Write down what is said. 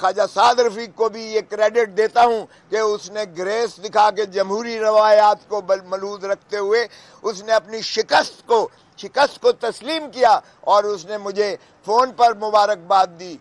ख्वाजा साद रफीक को भी ये क्रेडिट देता हूँ कि उसने ग्रेस दिखा के जमहूरी रवायात को मलूद रखते हुए उसने अपनी शिकस्त को शिकस्त को तस्लीम किया और उसने मुझे फ़ोन पर मुबारकबाद दी